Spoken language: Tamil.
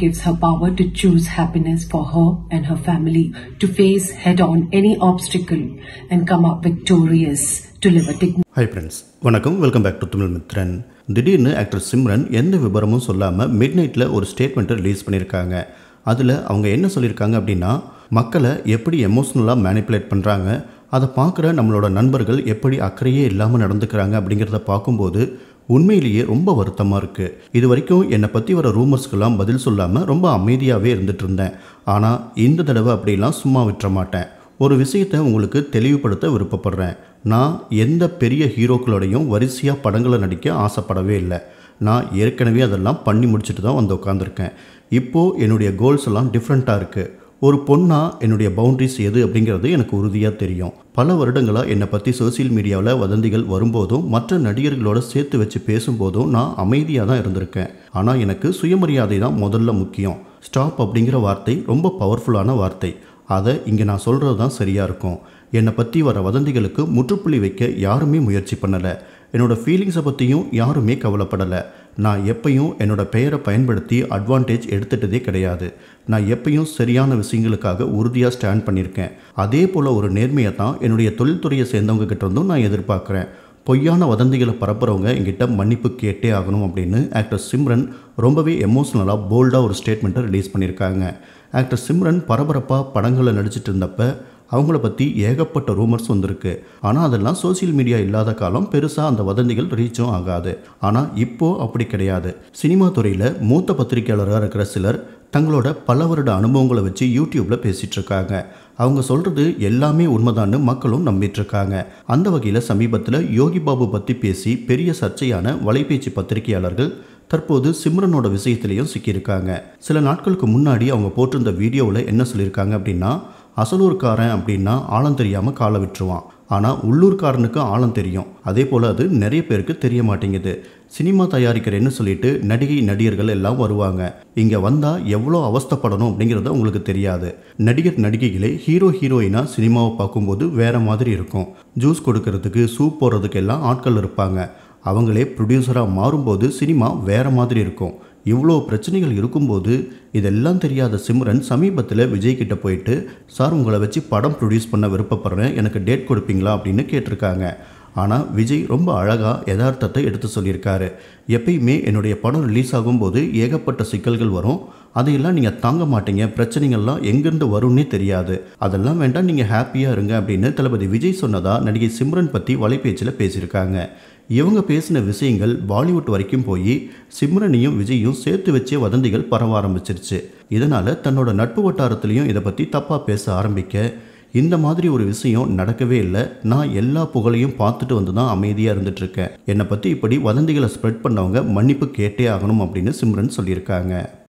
gives her power to choose happiness for her and her family, to face head on any obstacle and come up victorious to live a dignity. Hi friends, வணக்கம் welcome back to Tamil Mithran திடீர்னு ஆக்டர் சிம்ரன் எந்த விபரமும் சொல்லாமல் மிட் நைட்டில் ஒரு ஸ்டேட்மெண்ட்டை ரிலீஸ் பண்ணியிருக்காங்க அதில் அவங்க என்ன சொல்லியிருக்காங்க அப்படின்னா மக்களை எப்படி எமோஷ்னலாக மேனிப்புலேட் பண்ணுறாங்க அதை பார்க்குற நம்மளோட நண்பர்கள் எப்படி அக்கறையே இல்லாமல் நடந்துக்கிறாங்க அப்படிங்கிறத பார்க்கும்போது உண்மையிலேயே ரொம்ப வருத்தமாக இருக்குது இது வரைக்கும் என்னை பற்றி வர ரூமர்ஸ்க்கெல்லாம் பதில் சொல்லாமல் ரொம்ப அமைதியாகவே இருந்துட்டு இருந்தேன் ஆனால் இந்த தடவை அப்படிலாம் சும்மா விட்டுற மாட்டேன் ஒரு விஷயத்தை உங்களுக்கு தெளிவுபடுத்த விருப்பப்படுறேன் நான் எந்த பெரிய ஹீரோக்களோடையும் வரிசையாக படங்களை நடிக்க ஆசைப்படவே இல்லை நான் ஏற்கனவே அதெல்லாம் பண்ணி முடிச்சுட்டு தான் வந்து உட்காந்துருக்கேன் இப்போது என்னுடைய கோல்ஸ் எல்லாம் டிஃப்ரெண்ட்டாக இருக்குது ஒரு பொண்ணாக என்னுடைய பவுண்டரிஸ் எது அப்படிங்கிறது எனக்கு உறுதியாக தெரியும் பல வருடங்களாக என்னை பற்றி சோசியல் மீடியாவில் வதந்திகள் வரும்போதும் மற்ற நடிகர்களோட சேர்த்து வச்சு பேசும்போதும் நான் அமைதியாக தான் இருந்திருக்கேன் ஆனால் எனக்கு சுயமரியாதை தான் முதல்ல முக்கியம் ஸ்டாப் அப்படிங்கிற வார்த்தை ரொம்ப பவர்ஃபுல்லான வார்த்தை அதை இங்கே நான் சொல்கிறது தான் சரியாக இருக்கும் என்னை பற்றி வர வதந்திகளுக்கு முற்றுப்புள்ளி வைக்க யாருமே முயற்சி பண்ணலை என்னோடய ஃபீலிங்ஸை பற்றியும் யாருமே கவலைப்படலை நான் எப்பையும் என்னோடய பெயரை பயன்படுத்தி அட்வான்டேஜ் எடுத்துட்டதே கிடையாது நான் எப்பையும் சரியான விஷயங்களுக்காக உறுதியாக ஸ்டாண்ட் பண்ணியிருக்கேன் அதே போல் ஒரு நேர்மையை தான் என்னுடைய தொழில்துறையை சேர்ந்தவங்க கிட்ட இருந்தும் நான் எதிர்பார்க்குறேன் பொய்யான வதந்திகளை பரப்புறவங்க எங்கிட்ட மன்னிப்பு கேட்டே ஆகணும் அப்படின்னு ஆக்டர் சிம்ரன் ரொம்பவே எமோஷ்னலாக போல்டாக ஒரு ஸ்டேட்மெண்ட்டை ரிலீஸ் பண்ணியிருக்காங்க ஆக்டர் சிம்ரன் பரபரப்பாக படங்களில் நடிச்சிட்டு இருந்தப்போ அவங்கள பற்றி ஏகப்பட்ட ரூமர்ஸ் வந்திருக்கு ஆனால் அதெல்லாம் சோசியல் மீடியா இல்லாத காலம் பெருசாக அந்த வதந்திகள் ரீச்சும் ஆகாது ஆனால் இப்போது அப்படி கிடையாது சினிமா துறையில் மூத்த பத்திரிகையாளராக இருக்கிற சிலர் தங்களோட பல வருட அனுபவங்களை வச்சு யூடியூப்பில் பேசிகிட்டு இருக்காங்க அவங்க சொல்கிறது எல்லாமே உண்மைதான்னு மக்களும் நம்பிட்டுருக்காங்க அந்த வகையில் சமீபத்தில் யோகி பாபு பற்றி பேசி பெரிய சர்ச்சையான வலைபேச்சு பத்திரிகையாளர்கள் தற்போது சிம்ரனோட விஷயத்திலையும் சிக்கியிருக்காங்க சில நாட்களுக்கு முன்னாடி அவங்க போட்டிருந்த வீடியோவில் என்ன சொல்லியிருக்காங்க அப்படின்னா அசலூர்காரன் அப்படின்னா ஆழம் தெரியாமல் காலை விட்டுருவான் ஆனால் உள்ளூர்காரனுக்கு ஆழம் தெரியும் அதே போல் அது நிறைய பேருக்கு தெரிய மாட்டேங்குது சினிமா தயாரிக்கிறேன்னு சொல்லிட்டு நடிகை நடிகர்கள் எல்லாம் வருவாங்க இங்கே வந்தால் எவ்வளோ அவஸ்தப்படணும் அப்படிங்கிறது உங்களுக்கு தெரியாது நடிகர் நடிகைகளே ஹீரோ ஹீரோயினாக சினிமாவை பார்க்கும்போது வேற மாதிரி இருக்கும் ஜூஸ் கொடுக்கறதுக்கு சூப் போடுறதுக்கு எல்லாம் ஆட்கள் இருப்பாங்க அவங்களே ப்ரொடியூசராக மாறும்போது சினிமா வேறு மாதிரி இருக்கும் இவ்வளோ பிரச்சனைகள் இருக்கும்போது இதெல்லாம் தெரியாத சிம்ரன் சமீபத்தில் விஜய் போயிட்டு சார் உங்களை வச்சு படம் ப்ரொடியூஸ் பண்ண விருப்பப்படுறேன் எனக்கு டேட் கொடுப்பீங்களா அப்படின்னு கேட்டிருக்காங்க ஆனால் விஜய் ரொம்ப அழகாக யதார்த்தத்தை எடுத்து சொல்லியிருக்காரு எப்பயுமே என்னுடைய படம் ரிலீஸ் ஆகும்போது ஏகப்பட்ட சிக்கல்கள் வரும் அதையெல்லாம் நீங்கள் தாங்க மாட்டீங்க பிரச்சனைகள்லாம் எங்கேருந்து வரும்னே தெரியாது அதெல்லாம் வேண்டாம் நீங்கள் ஹாப்பியாக இருங்க அப்படின்னு தளபதி விஜய் சொன்னதாக நடிகை சிம்ரன் பற்றி வலைபேச்சில் பேசியிருக்காங்க இவங்க பேசின விஷயங்கள் பாலிவுட் வரைக்கும் போய் சிம்ரனையும் விஜயும் சேர்த்து வச்சே வதந்திகள் பரவ ஆரம்பிச்சிருச்சு இதனால் தன்னோட நட்பு வட்டாரத்துலேயும் இதை பற்றி தப்பாக பேச ஆரம்பிக்க இந்த மாதிரி ஒரு விஷயம் நடக்கவே இல்லை நான் எல்லா புகழையும் பார்த்துட்டு வந்து தான் அமைதியாக இருந்துட்டுருக்கேன் என்னை பற்றி இப்படி வதந்திகளை ஸ்ப்ரெட் பண்ணவங்க மன்னிப்பு கேட்டே ஆகணும் அப்படின்னு சிம்ரன் சொல்லியிருக்காங்க